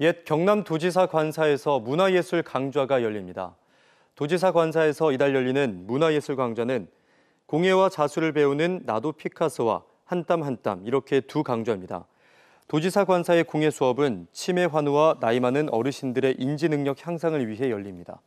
옛 경남도지사 관사에서 문화예술 강좌가 열립니다. 도지사 관사에서 이달 열리는 문화예술 강좌는 공예와 자수를 배우는 나도 피카소와 한 땀 한 땀 이렇게 두 강좌입니다. 도지사 관사의 공예 수업은 치매 환우와 나이 많은 어르신들의 인지 능력 향상을 위해 열립니다.